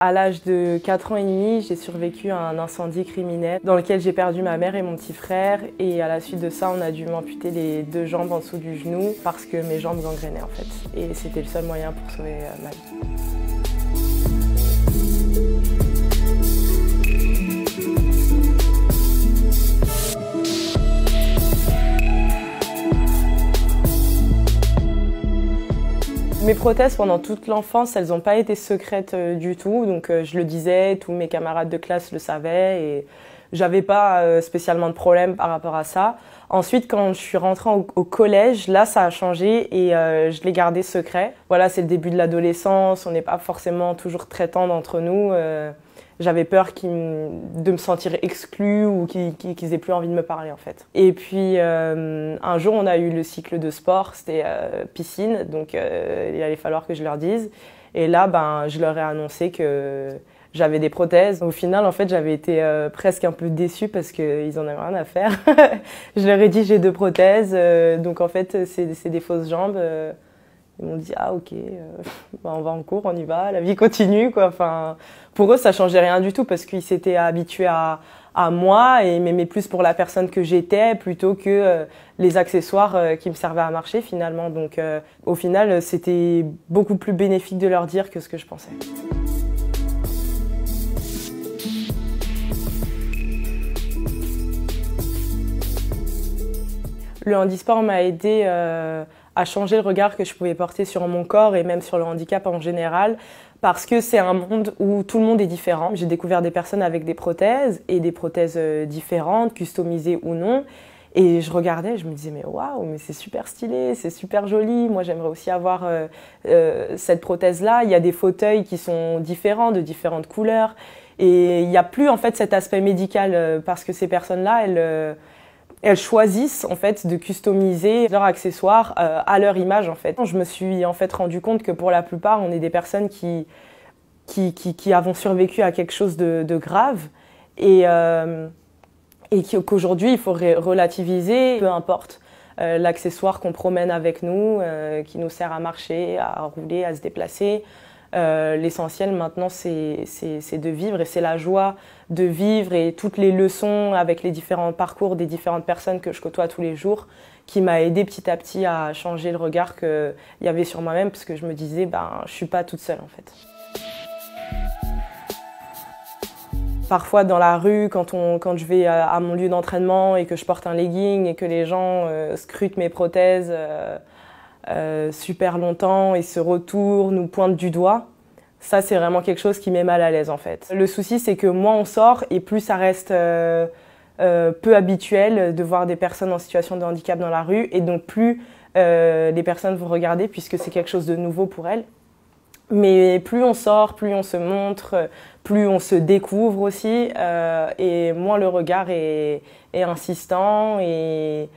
À l'âge de 4 ans et demi, j'ai survécu à un incendie criminel dans lequel j'ai perdu ma mère et mon petit frère. Et à la suite de ça, on a dû m'amputer les deux jambes en dessous du genou parce que mes jambes gangrenaient en fait. Et c'était le seul moyen pour sauver euh, ma vie. Mes prothèses pendant toute l'enfance, elles n'ont pas été secrètes euh, du tout. Donc euh, je le disais, tous mes camarades de classe le savaient j'avais pas euh, spécialement de problème par rapport à ça. Ensuite, quand je suis rentrée au, collège, là, ça a changé et euh, je l'ai gardé secret. Voilà, c'est le début de l'adolescence, on n'est pas forcément toujours très tendre entre nous. Euh, j'avais peur de me sentir exclue ou qu'ils aient plus envie de me parler en fait. Et puis un jour on a eu le cycle de sport, c'était piscine, donc il allait falloir que je leur dise. Et là ben je leur ai annoncé que j'avais des prothèses. Au final, en fait, j'avais été euh, presque un peu déçue parce qu'ils en avaient rien à faire. je leur ai dit j'ai deux prothèses, euh, donc en fait, c'est des fausses jambes. Euh, ils m'ont dit ah ok, bah, on va en cours, on y va, la vie continue quoi. Enfin, pour eux, ça changeait rien du tout parce qu'ils s'étaient habitués à, à moi et m'aimaient plus pour la personne que j'étais plutôt que les accessoires qui me servaient à marcher finalement. Donc au final, c'était beaucoup plus bénéfique de leur dire que ce que je pensais. le handisport m'a aidé euh, à changer le regard que je pouvais porter sur mon corps et même sur le handicap en général, parce que c'est un monde où tout le monde est différent. J'ai découvert des personnes avec des prothèses et des prothèses euh, différentes, customisées ou non. Et je regardais, je me disais, mais waouh, mais c'est super stylé, c'est super joli. Moi, j'aimerais aussi avoir euh, cette prothèse-là. Il y a des fauteuils qui sont différents, de différentes couleurs. Et il n'y a plus, en fait, cet aspect médical, parce que ces personnes-là, elles elles choisissent en fait de customiser leurs accessoires euh, à leur image en fait. Je me suis en fait rendu compte que pour la plupart, on est des personnes qui qui, avons survécu à quelque chose de, grave et euh, et qu'aujourd'hui il faut relativiser, peu importe. Euh, l'accessoire qu'on promène avec nous, qui nous sert à marcher, à rouler, à se déplacer, euh, l'essentiel maintenant, c'est de vivre et c'est la joie de vivre et toutes les leçons avec les différents parcours des différentes personnes que je côtoie tous les jours qui m'a aidé petit à petit à changer le regard qu'il y avait sur moi-même parce que je me disais, ben, je suis pas toute seule en fait. Parfois dans la rue, quand, on, quand je vais euh, à, mon lieu d'entraînement et que je porte un legging et que les gens euh, scrutent mes prothèses, euh, super longtemps et se retournent ou pointe du doigt, ça c'est vraiment quelque chose qui met mal à l'aise en fait. Le souci c'est que moins on sort et plus ça reste euh, euh, peu habituel de voir des personnes en situation de handicap dans la rue et donc plus les personnes vont regarder puisque c'est quelque chose de nouveau pour elles. Mais plus on sort, plus on se montre, plus on se découvre aussi et moins le regard est insistant et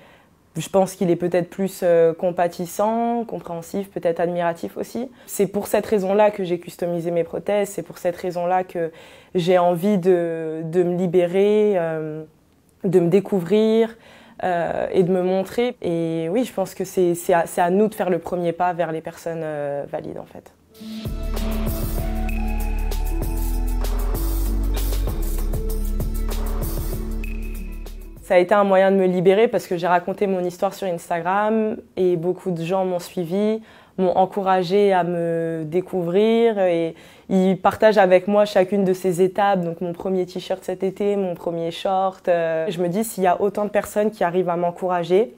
je pense qu'il est peut-être plus euh, compatissant, compréhensif, peut-être admiratif aussi. C'est pour cette raison-là que j'ai customisé mes prothèses, c'est pour cette raison-là que j'ai envie de, de, me libérer, euh, de me découvrir euh, et de me montrer. Et oui, je pense que c'est à, à, nous de faire le premier pas vers les personnes valides en fait. ça a été un moyen de me libérer parce que j'ai raconté mon histoire sur Instagram et beaucoup de gens m'ont suivi, m'ont encouragé à me découvrir et ils partagent avec moi chacune de ces étapes, donc mon premier t-shirt cet été, mon premier short. Euh. Je me dis s'il y a autant de personnes qui arrivent à m'encourager,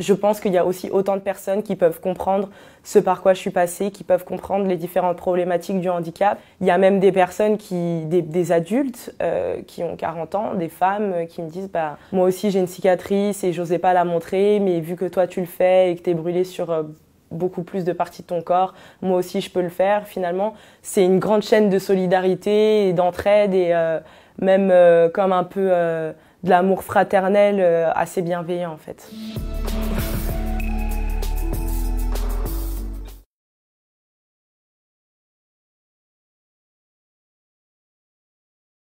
je pense qu'il y a aussi autant de personnes qui peuvent comprendre ce par quoi je suis passée, qui peuvent comprendre les différentes problématiques du handicap. Il y a même des personnes qui, des, adultes euh, qui ont 40 ans, des femmes euh, qui me disent bah moi aussi j'ai une cicatrice et j'osais pas la montrer, mais vu que toi tu le fais et que tu es brûlée sur euh, beaucoup plus de parties de ton corps, moi aussi je peux le faire. Finalement, c'est une grande chaîne de solidarité et d'entraide et euh, même comme un peu de l'amour fraternel assez bienveillant en fait.